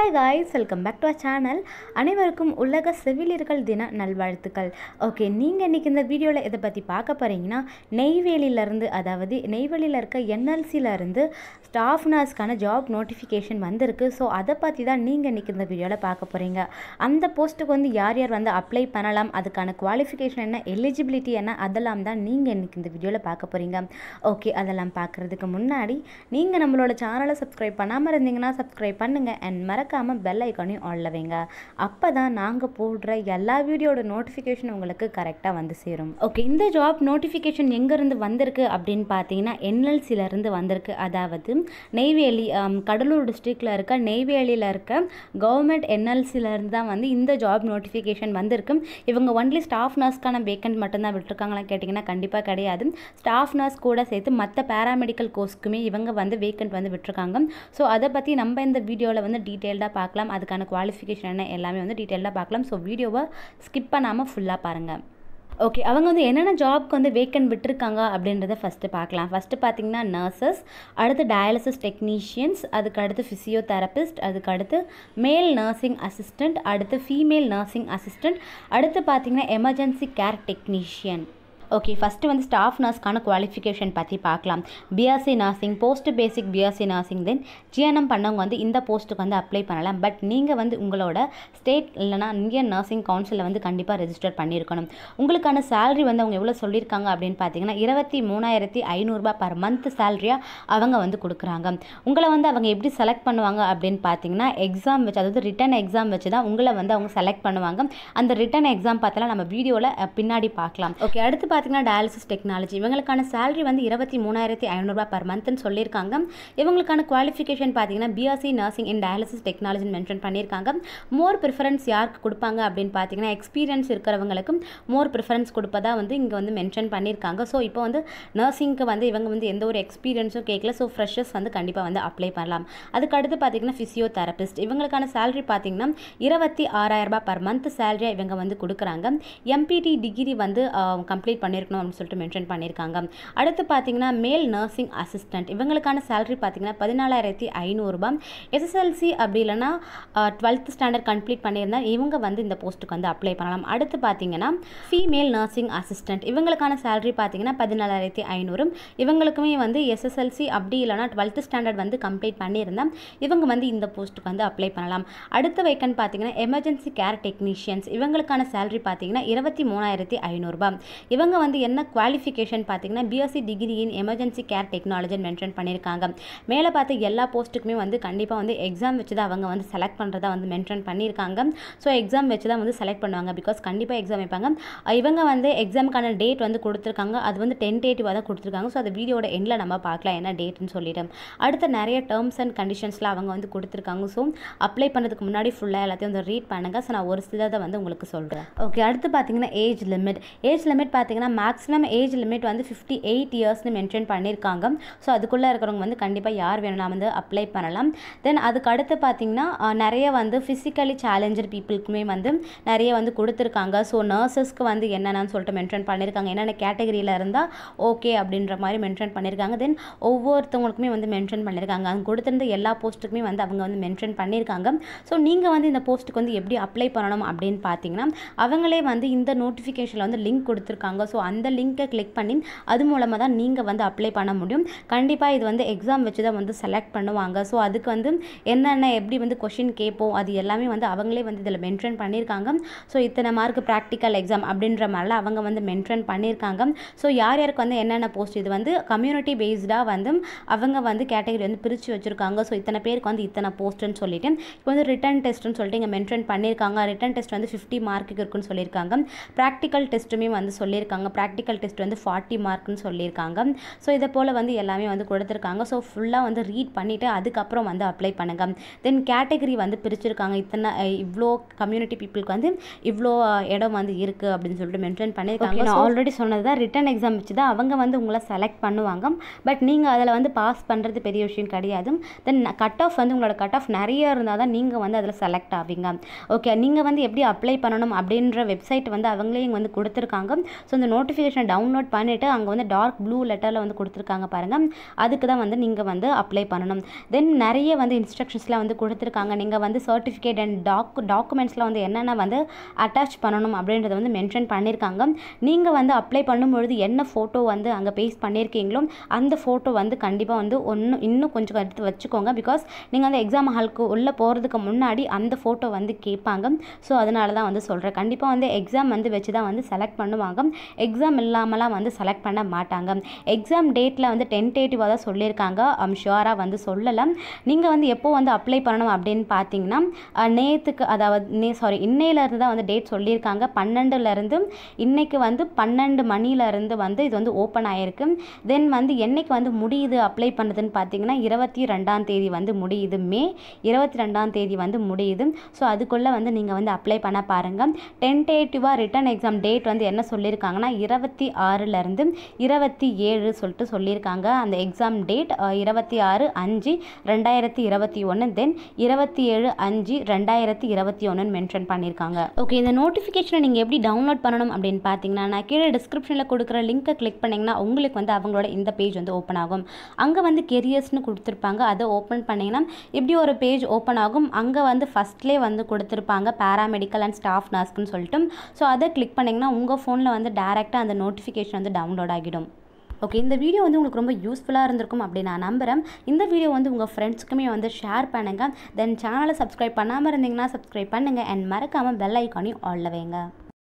hi guys welcome back to a channel அனைவருக்கும் உலக செவிலியர்கள் தின நல்வாழ்த்துக்கள் ஓகே நீங்கள் இன்றைக்கி இந்த வீடியோவில் இதை பற்றி பார்க்க போகிறீங்கன்னா நெய்வேலியிலேருந்து அதாவது நெய்வேலியில் இருக்க என்எல்சியிலேருந்து ஸ்டாஃப் நர்ஸ்க்கான ஜாப் நோட்டிஃபிகேஷன் வந்திருக்கு ஸோ அதை பற்றி தான் நீங்கள் இன்றைக்கி இந்த வீடியோவில் பார்க்க போகிறீங்க அந்த போஸ்ட்டுக்கு வந்து யார் யார் வந்து அப்ளை பண்ணலாம் அதுக்கான குவாலிஃபிகேஷன் என்ன எலிஜிபிலிட்டி என்ன அதெல்லாம் தான் நீங்கள் இன்றைக்கி இந்த வீடியோவில் பார்க்க போகிறீங்க ஓகே அதெல்லாம் பார்க்குறதுக்கு முன்னாடி நீங்கள் நம்மளோட சேனலை சப்ஸ்கிரைப் பண்ணாமல் இருந்தீங்கன்னா சப்ஸ்கிரைப் பண்ணுங்கள் அண்ட் மறக்க மறக்காமல் பெல் ஐக்கானையும் ஆளில் வைங்க அப்போ தான் நாங்கள் போடுற எல்லா வீடியோட நோட்டிஃபிகேஷன் உங்களுக்கு கரெக்டாக வந்து சேரும் ஓகே இந்த ஜாப் நோட்டிஃபிகேஷன் எங்கேருந்து வந்திருக்கு அப்படின்னு பார்த்தீங்கன்னா என்எல்சியிலேருந்து வந்திருக்கு அதாவது நெய்வேலி கடலூர் டிஸ்ட்ரிக்டில் இருக்க நெய்வேலியில் இருக்க கவர்மெண்ட் என்எல்சியிலேருந்து தான் வந்து இந்த ஜாப் நோட்டிஃபிகேஷன் வந்திருக்கு இவங்க ஒன்லி ஸ்டாஃப் நர்ஸ்க்கான வேக்கண்ட் மட்டும்தான் விட்டுருக்காங்களான்னு கேட்டிங்கன்னா கண்டிப்பாக கிடையாது ஸ்டாஃப் நர்ஸ் கூட சேர்த்து மற்ற பேராமெடிக்கல் கோர்ஸ்க்குமே இவங்க வந்து வேக்கண்ட் வந்து விட்டுருக்காங்க ஸோ அதை பற்றி நம்ம இந்த வீடியோவில் வந்து டீட்டெயில் டீட்டெயில்டாக பார்க்கலாம் அதுக்கான குவாலிஃபிகேஷன் என்ன எல்லாமே வந்து டீட்டெயிலாக பார்க்கலாம் ஸோ வீடியோவை ஸ்கிப் பண்ணாமல் ஃபுல்லாக பாருங்கள் ஓகே அவங்க வந்து என்னென்ன ஜாப்க்கு வந்து வேக்கன் விட்டுருக்காங்க அப்படின்றத ஃபஸ்ட்டு பார்க்கலாம் ஃபஸ்ட்டு பார்த்திங்கன்னா நர்சஸ் அடுத்து டயாலிசிஸ் டெக்னீஷியன்ஸ் அதுக்கடுத்து ஃபிசியோதெரபிஸ்ட் அதுக்கடுத்து மேல் நர்சிங் அசிஸ்டண்ட் அடுத்து ஃபீமேல் நர்சிங் அசிஸ்டண்ட் அடுத்து பார்த்திங்கன்னா emergency care technician okay first வந்து ஸ்டாஃப் நர்ஸ்க்கான குவாலிஃபிகேஷன் பற்றி பார்க்கலாம் BSc nursing post basic BSc nursing then GNM பண்ணவங்க வந்து இந்த போஸ்ட்டுக்கு வந்து அப்ளை பண்ணலாம் பட் நீங்கள் வந்து உங்களோட ஸ்டேட் இல்லைனா இந்தியன் நர்சிங் கவுன்சிலில் வந்து கண்டிப்பாக ரெஜிஸ்டர் பண்ணியிருக்கணும் உங்களுக்கான சேலரி வந்து அவங்க எவ்வளோ சொல்லியிருக்காங்க அப்படின்னு பார்த்தீங்கன்னா இருபத்தி மூணாயிரத்தி ஐநூறுரூபா பர் மந்த் சேலரியாக அவங்க வந்து கொடுக்குறாங்க உங்களை வந்து அவங்க எப்படி செலக்ட் பண்ணுவாங்க அப்படின்னு பார்த்தீங்கன்னா எக்ஸாம் வச்சு அதாவது ரிட்டன் எக்ஸாம் வச்சு தான் உங்களை வந்து அவங்க செலக்ட் பண்ணுவாங்க அந்த ரிட்டன் எக்ஸாம் பார்த்தாலும் நம்ம வீடியோவில் பின்னாடி பார்க்கலாம் ஓகே அடுத்து பார்த்தீங்கன்னா டயாலிசிஸ் டெக்னாலஜி இவங்களுக்கான சேலரி வந்து இருபத்தி மூணாயிரத்தி ஐநூறுபா பர் மந்த்னு சொல்லியிருக்காங்க இவங்களுக்கான குவாலிஃபிகேஷன் பார்த்தீங்கன்னா பிஎஸ்சி நர்சிங் இன் டயாலிசிஸ் டெக்னாலஜின்னு மென்ஷன் பண்ணியிருக்காங்க மோர் ப்ரிஃபரன்ஸ் யாருக்கு கொடுப்பாங்க அப்படின்னு பார்த்தீங்கன்னா எக்ஸ்பீரியன்ஸ் இருக்கிறவங்களுக்கும் மோர் ப்ரிஃபரன்ஸ் கொடுப்பதாக வந்து இங்கே வந்து மென்ஷன் பண்ணியிருக்காங்க ஸோ இப்போ வந்து நர்சிங்க்கு வந்து இவங்க வந்து எந்த ஒரு எக்ஸ்பீரியன்ஸும் கேட்கல ஸோ ஃப்ரெஷர்ஸ் வந்து கண்டிப்பாக வந்து அப்ளை பண்ணலாம் அதுக்கடுத்து பார்த்தீங்கன்னா பார்த்தீங்கன்னா ஃபிசியோதெரபிஸ்ட் இவங்களுக்கான சேலரி பார்த்தீங்கன்னா இருபத்தி ஆறாயிரரூபா பர் மந்த் சேலரியாக இவங்க வந்து கொடுக்குறாங்க எம்பிடி டிகிரி வந்து கம்ப்ளீட் பண்ண பண்ணியிருக்கணும் அப்படின்னு சொல்லிட்டு மென்ஷன் பண்ணியிருக்காங்க அடுத்து பார்த்தீங்கன்னா மேல் நர்சிங் அசிஸ்டன்ட் இவங்களுக்கான சேலரி பார்த்தீங்கன்னா பதினாலாயிரத்தி ஐநூறுரூபா எஸ்எஸ்எல்சி அப்படி இல்லைனா டுவெல்த் ஸ்டாண்டர்ட் கம்ப்ளீட் பண்ணியிருந்தால் இவங்க வந்து இந்த போஸ்ட்டுக்கு வந்து அப்ளை பண்ணலாம் அடுத்து பார்த்தீங்கன்னா ஃபீமேல் நர்சிங் அசிஸ்டன்ட் இவங்களுக்கான சேலரி பார்த்தீங்கன்னா பதினாலாயிரத்தி ஐநூறு இவங்களுக்குமே வந்து எஸ்எஸ்எல்சி அப்படி இல்லைனா டுவெல்த் ஸ்டாண்டர்ட் வந்து கம்ப்ளீட் பண்ணியிருந்தால் இவங்க வந்து இந்த போஸ்ட்டுக்கு வந்து அப்ளை பண்ணலாம் அடுத்த வைக்கன்னு பார்த்தீங்கன்னா எமர்ஜென்சி கேர் டெக்னீஷியன்ஸ் இவங்களுக்கான சேலரி பார்த்தீங்கன்னா இருபத்தி மூணாயிரத்தி ஐநூறுரூபா இவங்க வந்து என்ன குவாலிஃபிகேஷன் பார்த்தீங்கன்னா BSc degree in emergency care டெக்னாலஜின்னு மென்ஷன் பண்ணியிருக்காங்க மேலே பார்த்து எல்லா போஸ்ட்டுக்குமே வந்து கண்டிப்பாக வந்து எக்ஸாம் வச்சு தான் அவங்க வந்து செலக்ட் பண்ணுறதா வந்து மென்ஷன் பண்ணியிருக்காங்க ஸோ எக்ஸாம் வச்சு தான் வந்து செலக்ட் பண்ணுவாங்க பிகாஸ் கண்டிப்பாக எக்ஸாம் வைப்பாங்க இவங்க வந்து எக்ஸாமுக்கான டேட் வந்து கொடுத்துருக்காங்க அது வந்து டென்டேட்டிவாக தான் கொடுத்துருக்காங்க ஸோ அது வீடியோட எண்டில் நம்ம பார்க்கலாம் என்ன டேட்னு சொல்லிட்டு அடுத்த நிறைய டேர்ம்ஸ் அண்ட் கண்டிஷன்ஸ்லாம் அவங்க வந்து கொடுத்துருக்காங்க ஸோ அப்ளை பண்ணுறதுக்கு முன்னாடி ஃபுல்லாக எல்லாத்தையும் வந்து ரீட் பண்ணுங்கள் ஸோ நான் ஒரு சிலதை வந்து உங்களுக்கு சொல்கிறேன் ஓகே அடுத்து பார்த்தீங்கன்னா ஏஜ் லிமிட் ஏஜ் லிமிட் பார்த்தீங்கன்னா மேக்ஸிமம் ஏஜ் லிமிட் வந்து ஃபிஃப்டி எயிட் இயர்ஸ்னு மென்ஷன் பண்ணியிருக்காங்க ஸோ அதுக்குள்ளே இருக்கிறவங்க வந்து கண்டிப்பாக யார் வேணும்னா வந்து அப்ளை பண்ணலாம் தென் அதுக்கு அடுத்து பார்த்திங்கன்னா நிறைய வந்து ஃபிசிக்கலி சேலஞ்சர் பீப்புளுக்குமே வந்து நிறைய வந்து கொடுத்துருக்காங்க ஸோ நர்சஸ்க்கு வந்து என்னென்னு சொல்லிட்டு மென்ஷன் பண்ணியிருக்காங்க என்னென்ன கேட்டகரியில் இருந்தால் ஓகே அப்படின்ற மாதிரி மென்ஷன் பண்ணியிருக்காங்க தென் ஒவ்வொருத்தவங்களுக்குமே வந்து மென்ஷன் பண்ணியிருக்காங்க அங்கே கொடுத்துருந்த எல்லா போஸ்ட்டுக்குமே வந்து அவங்க வந்து மென்ஷன் பண்ணியிருக்காங்க ஸோ நீங்கள் வந்து இந்த போஸ்ட்டுக்கு வந்து எப்படி அப்ளை பண்ணணும் அப்படின்னு பார்த்தீங்கன்னா அவங்களே வந்து இந்த நோட்டிஃபிகேஷனில் வந்து லிங்க் கொடுத்துருக்காங்க ஸோ ஸோ அந்த லிங்க்கை கிளிக் பண்ணி அது மூலமாக தான் நீங்கள் வந்து அப்ளை பண்ண முடியும் கண்டிப்பாக இது வந்து எக்ஸாம் வச்சு தான் வந்து செலக்ட் பண்ணுவாங்க ஸோ அதுக்கு வந்து என்னென்ன எப்படி வந்து கொஷின் கேட்போம் அது எல்லாமே வந்து அவங்களே வந்து இதில் மென்ஷன் பண்ணியிருக்காங்க ஸோ இத்தனை மார்க் ப்ராக்டிக்கல் எக்ஸாம் அப்படின்ற மாதிரிலாம் அவங்க வந்து மென்ஷன் பண்ணியிருக்காங்க ஸோ யார் யாருக்கு வந்து என்னென்ன போஸ்ட் இது வந்து கம்யூனிட்டி பேஸ்டாக வந்து அவங்க வந்து கேட்டகரி வந்து பிரித்து வச்சுருக்காங்க ஸோ இத்தனை பேருக்கு வந்து இத்தனை போஸ்ட்டுன்னு சொல்லிட்டு இப்போ வந்து ரிட்டன் டெஸ்ட்டுன்னு சொல்லிட்டு இங்கே மென்ஷன் பண்ணியிருக்காங்க ரிட்டன் டெஸ்ட் வந்து ஃபிஃப்டி மார்க்குக்கு இருக்குன்னு சொல்லியிருக்காங்க ப்ராக்டிக்கல் டெஸ்ட்டுமே வந்து சொல்லியிருக்காங்க சொல்லியிருக்காங்க ப்ராக்டிக்கல் டெஸ்ட் வந்து ஃபார்ட்டி மார்க்னு சொல்லியிருக்காங்க ஸோ இதை போல் வந்து எல்லாமே வந்து கொடுத்துருக்காங்க ஸோ ஃபுல்லாக வந்து ரீட் பண்ணிவிட்டு அதுக்கப்புறம் வந்து அப்ளை பண்ணுங்கள் தென் கேட்டகரி வந்து பிரிச்சிருக்காங்க இத்தனை இவ்வளோ கம்யூனிட்டி பீப்புளுக்கு வந்து இவ்வளோ இடம் வந்து இருக்குது அப்படின்னு சொல்லிட்டு மென்ஷன் பண்ணியிருக்காங்க நான் ஆல்ரெடி சொன்னது தான் ரிட்டன் எக்ஸாம் வச்சு தான் அவங்க வந்து உங்களை செலக்ட் பண்ணுவாங்க பட் நீங்கள் அதில் வந்து பாஸ் பண்ணுறது பெரிய விஷயம் கிடையாது தென் கட் ஆஃப் வந்து உங்களோட கட் ஆஃப் நிறைய இருந்தால் தான் நீங்கள் வந்து அதில் செலக்ட் ஆவீங்க ஓகே நீங்கள் வந்து எப்படி அப்ளை பண்ணணும் அப்படின்ற வெப்சைட் வந்து அவங்களே வந்து கொடுத்துருக்காங்க ஸோ இந்த நோட்டிஃபிகேஷனை டவுன்லோட் பண்ணிவிட்டு அங்கே வந்து டார்க் ப்ளூ லெட்டரில் வந்து கொடுத்துருக்காங்க பாருங்கள் அதுக்கு தான் வந்து நீங்கள் வந்து அப்ளை பண்ணணும் தென் நிறைய வந்து இன்ஸ்ட்ரக்ஷன்ஸ்லாம் வந்து கொடுத்துருக்காங்க நீங்கள் வந்து சர்டிஃபிகேட் அண்ட் டாக் டாக்குமெண்ட்ஸ்லாம் வந்து என்னென்ன வந்து அட்டாச் பண்ணணும் அப்படின்றத வந்து மென்ஷன் பண்ணியிருக்காங்க நீங்கள் வந்து அப்ளை பண்ணும்பொழுது என்ன ஃபோட்டோ வந்து அங்கே பேஸ் பண்ணியிருக்கீங்களோ அந்த ஃபோட்டோ வந்து கண்டிப்பாக வந்து ஒன்று இன்னும் கொஞ்சம் எடுத்து வச்சுக்கோங்க பிகாஸ் நீங்கள் அந்த எக்ஸாம் ஹாலுக்கு உள்ளே போகிறதுக்கு முன்னாடி அந்த ஃபோட்டோ வந்து கேட்பாங்க ஸோ அதனால தான் வந்து சொல்கிறேன் கண்டிப்பாக வந்து எக்ஸாம் வந்து வச்சு தான் வந்து செலக்ட் பண்ணுவாங்க எக்ஸாம் இல்லாமலாம் வந்து செலக்ட் பண்ண மாட்டாங்க எக்ஸாம் டேட்டில் வந்து டென்டேட்டிவாக தான் சொல்லியிருக்காங்க அம் ஷுவராக வந்து சொல்லலாம் நீங்கள் வந்து எப்போ வந்து அப்ளை பண்ணணும் அப்படின்னு பார்த்தீங்கன்னா நேற்றுக்கு அதாவது நே சாரி இன்னையிலேருந்து தான் வந்து டேட் சொல்லியிருக்காங்க பன்னெண்டுலேருந்து இன்றைக்கு வந்து பன்னெண்டு மணிலேருந்து வந்து இது வந்து ஓப்பன் ஆகிருக்கு தென் வந்து என்றைக்கு வந்து முடியுது அப்ளை பண்ணுதுன்னு பார்த்தீங்கன்னா இருபத்தி ரெண்டாம் தேதி வந்து முடியுது மே இருபத்தி ரெண்டாம் தேதி வந்து முடியுது ஸோ அதுக்குள்ளே வந்து நீங்கள் வந்து அப்ளை பண்ண பாருங்கள் டென்டேட்டிவாக ரிட்டன் எக்ஸாம் டேட் வந்து என்ன சொல்லியிருக்காங்கன்னா பார்த்திங்கன்னா இருபத்தி ஆறுலேருந்து இருபத்தி ஏழு சொல்லிட்டு சொல்லியிருக்காங்க அந்த எக்ஸாம் டேட் இருபத்தி ஆறு அஞ்சு ரெண்டாயிரத்தி இருபத்தி ஒன்று தென் இருபத்தி ஏழு அஞ்சு ரெண்டாயிரத்தி இருபத்தி ஒன்றுன்னு மென்ஷன் பண்ணியிருக்காங்க ஓகே இந்த நோட்டிஃபிகேஷனை நீங்கள் எப்படி டவுன்லோட் பண்ணணும் அப்படின்னு பார்த்தீங்கன்னா நான் கீழே டிஸ்கிரிப்ஷனில் கொடுக்குற லிங்க்கை கிளிக் பண்ணிங்கன்னா உங்களுக்கு வந்து அவங்களோட இந்த பேஜ் வந்து ஓப்பன் ஆகும் அங்கே வந்து கெரியர்ஸ்னு கொடுத்துருப்பாங்க அதை ஓப்பன் பண்ணிங்கன்னா இப்படி ஒரு பேஜ் ஓப்பன் ஆகும் அங்கே வந்து ஃபஸ்ட்லேயே வந்து கொடுத்துருப்பாங்க பேராமெடிக்கல் அண்ட் ஸ்டாஃப் நர்ஸ்க்குன்னு சொல்லிட்டு ஸோ அதை கிளிக் பண்ணிங்கன்னா உங்கள் ஃபோனில் வந்து டேரக்ட் கரெக்டாக அந்த நோட்டிஃபிகேஷன் வந்து டவுன்லோட் ஆகிடும் ஓகே இந்த வீடியோ வந்து உங்களுக்கு ரொம்ப யூஸ்ஃபுல்லாக இருந்திருக்கும் அப்படி நான் நம்புகிறேன் இந்த வீடியோ வந்து உங்கள் ஃப்ரெண்ட்ஸுக்குமே வந்து ஷேர் பண்ணுங்கள் தென் சேனலை சப்ஸ்கிரைப் பண்ணாமல் இருந்தீங்கன்னா சப்ஸ்கிரைப் பண்ணுங்கள் அண்ட் மறக்காமல் பெல் ஐக்கானையும் ஆள்ல வைங்க